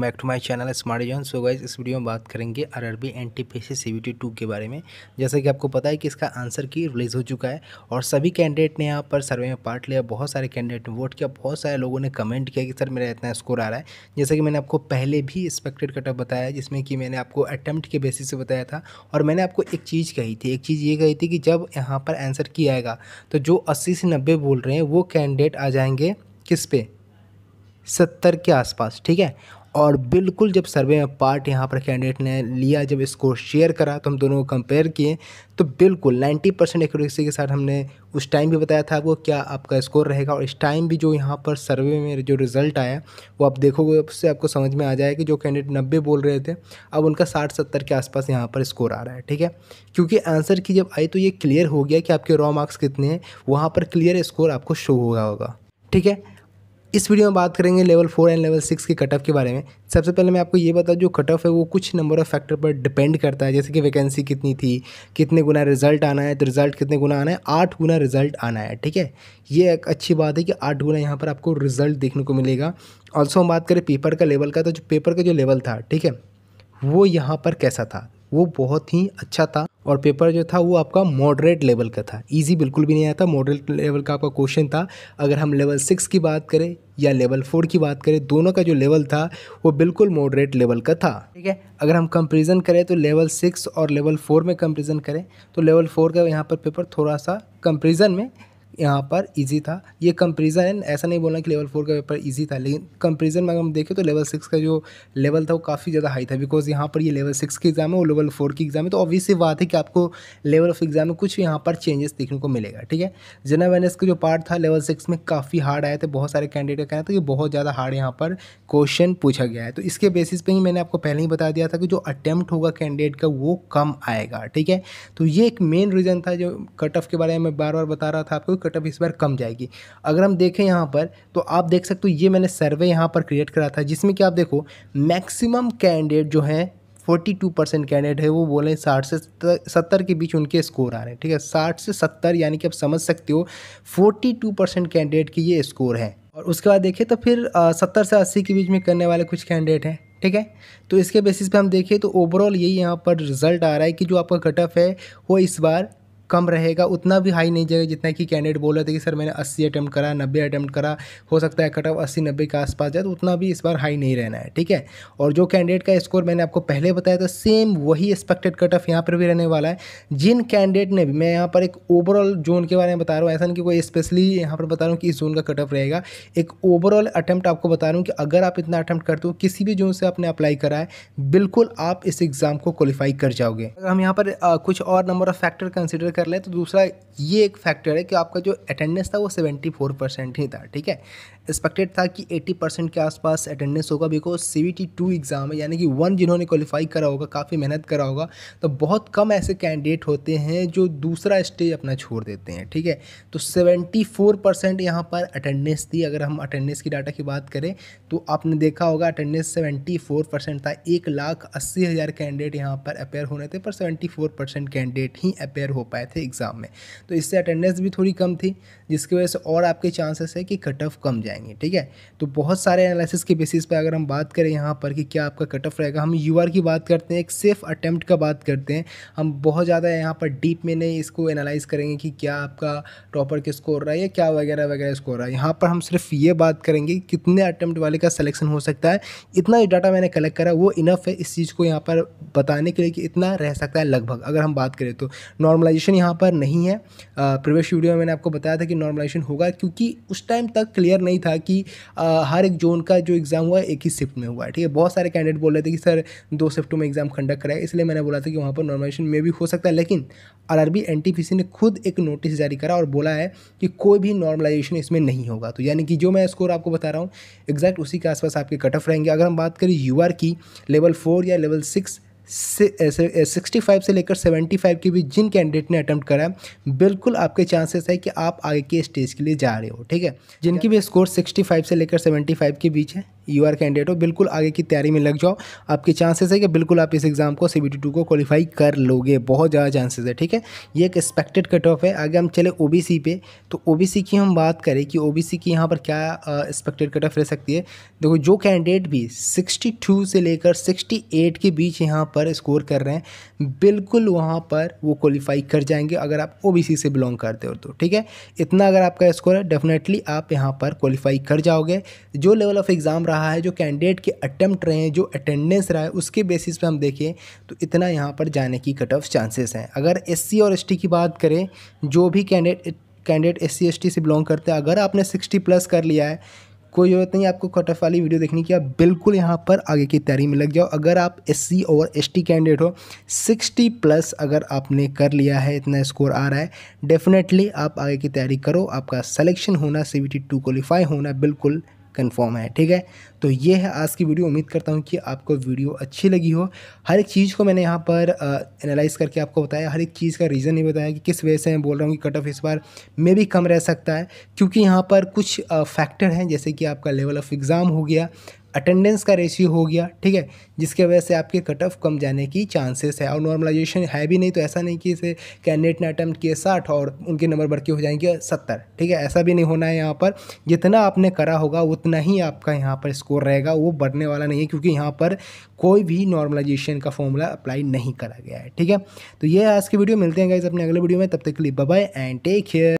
welcome back to my channel Smart John so guys इस video में बात करेंगे आरआरबी एनटीपीसी सीबीटी टू के बारे में जैसा कि आपको पता है कि इसका आंसर की रिलीज़ हो चुका है और सभी कैंडिडेट ने यहाँ पर सर्वे में पार्ट लिया बहुत सारे कैंडिडेट ने वोट किया बहुत सारे लोगों ने कमेंट किया कि सर मेरा इतना स्कोर आ रहा है जैसे कि मैंने आपको पहले भी एक्सपेक्टेड कटअप बताया जिसमें कि मैंने आपको अटैम्प्ट के बेसिस से बताया था और मैंने आपको एक चीज़ कही थी एक चीज़ ये कही थी कि जब यहाँ पर आंसर किया आएगा तो जो अस्सी से नब्बे बोल रहे हैं वो कैंडिडेट आ जाएंगे किस पे सत्तर के आसपास ठीक है और बिल्कुल जब सर्वे में पार्ट यहाँ पर कैंडिडेट ने लिया जब इसको शेयर करा तो हम दोनों को कंपेयर किए तो बिल्कुल 90 परसेंट एक्यूरेसी के साथ हमने उस टाइम भी बताया था आपको क्या आपका स्कोर रहेगा और इस टाइम भी जो यहाँ पर सर्वे में जो रिज़ल्ट आया वो आप देखोगे उससे आपको समझ में आ जाएगा कि जो कैंडिडेट नब्बे बोल रहे थे अब उनका साठ सत्तर के आसपास यहाँ पर स्कोर आ रहा है ठीक है क्योंकि आंसर की जब आई तो ये क्लियर हो गया कि आपके रॉ मार्क्स कितने हैं वहाँ पर क्लियर स्कोर आपको शो हुआ होगा ठीक है इस वीडियो में बात करेंगे level four and level six के कट ऑफ के बारे में सबसे पहले मैं आपको ये बता जो कट ऑफ है वो कुछ नंबर ऑफ फैक्टर पर डिपेंड करता है जैसे कि वैकेंसी कितनी थी कितने गुना रिजल्ट आना है तो रिजल्ट कितने गुना आना है आठ गुना रिजल्ट आना है ठीक है ये एक अच्छी बात है कि आठ गुना यहाँ पर आपको रिजल्ट देखने को मिलेगा ऑल्सो हम बात करें पेपर का लेवल का तो जो पेपर का जो लेवल था ठीक है वो यहाँ पर कैसा था वो बहुत ही अच्छा था और पेपर जो था वो आपका मॉडरेट लेवल का था ईजी बिल्कुल भी नहीं आया था मॉडरेट लेवल का आपका क्वेश्चन था अगर हम लेवल सिक्स की बात करें या लेवल फोर की बात करें दोनों का जो लेवल था वो बिल्कुल मॉडरेट लेवल का था ठीक है अगर हम कंपेरिजन करें तो लेवल सिक्स और लेवल फोर में कंपेरिजन करें तो लेवल फोर का यहाँ पर पेपर थोड़ा सा कंपेरिजन में यहाँ पर ईजी था ये कंपेरिजन है ऐसा नहीं बोलना कि लेवल फोर का पेपर ईजी था लेकिन कंपेरिजन में अगर हम देखें तो लेवल सिक्स का जो लेवल था वो काफ़ी ज़्यादा हाई था बिकॉज यहाँ पर ये लेवल सिक्स की एग्ज़ाम है और लेवल फोर की एग्ज़ाम है तो ऑब्वियसली बात है कि आपको लेवल ऑफ एग्ज़ाम में कुछ यहाँ पर चेंजेस देखने को मिलेगा ठीक है जनरल अवेयरनेस का जो पार्ट था लेवल सिक्स में काफ़ी हार्ड आया था बहुत सारे कैंडिडेट का कहना था कि बहुत ज़्यादा हार्ड यहाँ पर क्वेश्चन पूछा गया है तो इसके बेसिस पर ही मैंने आपको पहले ही बता दिया था कि जो अटैम्प्ट होगा कैंडिडेट का वो कम आएगा ठीक है तो ये एक मेन रीज़न था जो कट ऑफ के बारे में मैं बार बार बता रहा था आपको कटअप इस बार कम जाएगी अगर हम देखें यहाँ पर तो आप देख सकते हो ये मैंने सर्वे यहाँ पर क्रिएट करा था जिसमें कि आप देखो मैक्सिमम कैंडिडेट जो हैं फोर्टी टू परसेंट कैंडिडेट है वो बोले हैं साठ से सत्तर के बीच उनके स्कोर आ रहे हैं ठीक है साठ से सत्तर यानी कि आप समझ सकते हो फोर्टी टू परसेंट कैंडिडेट के ये स्कोर हैं और उसके बाद देखें तो फिर सत्तर से अस्सी के बीच में करने वाले कुछ कैंडिडेट हैं ठीक है तो इसके बेसिस पे हम देखें तो ओवरऑल यही यहाँ पर रिजल्ट आ रहा है कि जो आपका कट ऑफ है वो इस बार कम रहेगा उतना भी हाई नहीं जाएगा जितना कि कैंडिडेट बोल रहे थे कि सर मैंने अस्सी अटैम्प्ट करा नब्बे अटैम्प्ट करा हो सकता है कट ऑफ अस्सी नब्बे के आसपास जाए तो उतना भी इस बार हाई नहीं रहना है ठीक है और जो कैंडिडेट का स्कोर मैंने आपको पहले बताया था सेम वही एक्सपेक्टेड कट ऑफ यहाँ पर भी रहने वाला है जिन कैंडिडेट ने भी मैं यहाँ पर एक ओवरऑल जोन के बारे में बता रहा हूँ ऐसा नहीं कि कोई स्पेशली यहाँ पर बता रहा हूँ कि इस जोन का कट ऑफ रहेगा एक ओवरऑल अटैम्प्ट आपको बता रहा हूँ कि अगर आप इतना अटैम्प्ट करते हो किसी भी जोन से आपने अप्लाई करा है बिल्कुल आप इस एग्ज़ाम को क्वालिफाई कर जाओगे अगर हम यहाँ पर कुछ और नंबर ऑफ फैक्टर कंसिडर कर लें तो दूसरा ये एक फैक्टर है कि आपका जो अटेंडेंस था वो सेवेंटी फोर परसेंट ही था ठीक है एक्सपेक्टेड था कि एट्टी परसेंट के आसपास अटेंडेंस होगा because C T two exam है यानी कि वन जिन्होंने क्वालिफाई करा होगा काफ़ी मेहनत करा होगा तो बहुत कम ऐसे कैंडिडेट होते हैं जो दूसरा स्टेज अपना छोड़ देते हैं ठीक है तो सेवेंटी फोर परसेंट यहाँ पर अटेंडेंस थी अगर हम अटेंडेंस की डाटा की बात करें तो आपने देखा होगा अटेंडेंस सेवेंटी फोर परसेंट था एक लाख अस्सी हज़ार कैंडिडेट यहाँ पर अपेयर होने थे पर सेवेंटी फोर परसेंट कैंडिडेट ही अपेयर हो पाए थे एग्ज़ाम में तो इससे अटेंडेंस भी थोड़ी कम थी जिसकी वजह से और आपके चांसेस है कि कट ऑफ कम जाएंगे ठीक है तो बहुत सारे एनालिसिस के बेसिस पर अगर हम बात करें यहाँ पर कि क्या आपका कट ऑफ रहेगा हम यू की बात करते हैं एक सेफ अटैम्प्ट का बात करते हैं हम बहुत ज़्यादा यहाँ पर डीप में नहीं इसको एनालाइज करेंगे कि क्या आपका टॉपर के स्कोर रहा है या क्या वगैरह वगैरह स्कोर रहा है यहाँ पर हम सिर्फ ये बात करेंगे कितने अटैम्प्ट वाले का सिलेक्शन हो सकता है इतना डाटा मैंने कलेक्ट करा वो इनफ है इस चीज़ को यहाँ पर बताने के लिए कि इतना रह सकता है लगभग अगर हम बात करें तो नॉर्मलाइजेशन यहाँ पर नहीं है प्रीवियस वीडियो में मैंने आपको बताया था कि नॉर्मलाइजेशन होगा क्योंकि उस टाइम तक क्लियर नहीं था कि आ, हर एक जोन का जो एग्ज़ाम हुआ एक ही शिफ्ट में हुआ है ठीक है बहुत सारे कैंडिडेट बोल रहे थे कि सर दो शिफ्टों में एग्ज़ाम कंडक्ट कराए इसलिए मैंने बोला था कि वहाँ पर नॉर्मलाइजेशन में भी हो सकता है लेकिन आर आर ने खुद एक नोटिस जारी करा और बोला है कि कोई भी नॉर्मलाइजेशन इसमें नहीं होगा तो यानी कि जो मैं स्कोर आपको बता रहा हूँ एग्जैक्ट उसी के आसपास आपके कट ऑफ रहेंगे अगर हम बात करें यू की लेवल फोर या लेवल सिक्स सिक्सटी फाइव से लेकर सेवेंटी फाइव के बीच जिन कैंडिडेट ने अटैम्प्ट करा बिल्कुल आपके चांसेस है कि आप आगे के स्टेज के लिए जा रहे हो ठीक है जिनकी भी स्कोर सिक्सटी फाइव से लेकर सेवेंटी फाइव के बीच है यू आर कैंडिडेट हो बिल्कुल आगे की तैयारी में लग जाओ आपके चांसेस है कि बिल्कुल आप इस एग्ज़ाम को सी बी को क्वालिफाई कर लोगे बहुत ज़्यादा चांसेस है ठीक है ये एक एक्सपेक्टेड कट ऑफ है आगे हम चले ओ पे तो ओ की हम बात करें कि ओ की यहाँ पर क्या एक्सपेक्टेड कट ऑफ रह सकती है देखो जो कैंडिडेट भी सिक्सटी से लेकर सिक्सटी के बीच यहाँ पर स्कोर कर रहे हैं बिल्कुल वहाँ पर वो क्वालिफाई कर जाएंगे अगर आप ओ से बिलोंग करते हो तो ठीक है इतना अगर आपका स्कोर है डेफिनेटली आप यहाँ पर क्वालिफाई कर जाओगे जो लेवल ऑफ एग्ज़ाम रहा रहा है जो कैंडिडेट के अटैम्प्ट रहे हैं जो अटेंडेंस रहा है उसके बेसिस पे हम देखें तो इतना यहाँ पर जाने की कट ऑफ चांसेस हैं अगर एससी और एसटी की बात करें जो भी कैंडिडेट कैंडिडेट एस सी से बिलोंग करते हैं अगर आपने सिक्सटी प्लस कर लिया है कोई ज़रूरत नहीं आपको कट ऑफ वाली वीडियो देखने की आप बिल्कुल यहाँ पर आगे की तैयारी में लग जाओ अगर आप एस और एस कैंडिडेट हो 60 प्लस अगर आपने कर लिया है इतना स्कोर आ रहा है डेफिनेटली आप आगे की तैयारी करो आपका सिलेक्शन होना सी बी क्वालिफाई होना बिल्कुल कन्फर्म है ठीक है तो ये है आज की वीडियो उम्मीद करता हूँ कि आपको वीडियो अच्छी लगी हो हर एक चीज़ को मैंने यहाँ पर एनालाइज करके आपको बताया हर एक चीज़ का रीज़न ये बताया कि किस वजह से मैं बोल रहा हूँ कि कट ऑफ इस बार में भी कम रह सकता है क्योंकि यहाँ पर कुछ फैक्टर हैं जैसे कि आपका लेवल ऑफ एग्ज़ाम हो गया अटेंडेंस का रेशियो हो गया ठीक है जिसकी वजह से आपके कट ऑफ कम जाने की चांसेस है और नॉर्मलाइजेशन है भी नहीं तो ऐसा नहीं कि इसे कैंडिडेट ने अटैम्प्ट किए साठ और उनके नंबर बढ़ के हो जाएंगे सत्तर ठीक है ऐसा भी नहीं होना है यहाँ पर जितना आपने करा होगा उतना ही आपका यहाँ पर स्कोर रहेगा वो बढ़ने वाला नहीं है क्योंकि यहाँ पर कोई भी नॉर्मलाइजेशन का फॉर्मूला अप्लाई नहीं करा गया है ठीक है तो ये आज की वीडियो मिलते हैं गाइज अपने अगले वीडियो में तब तक के लिए बाय एंड टेक केयर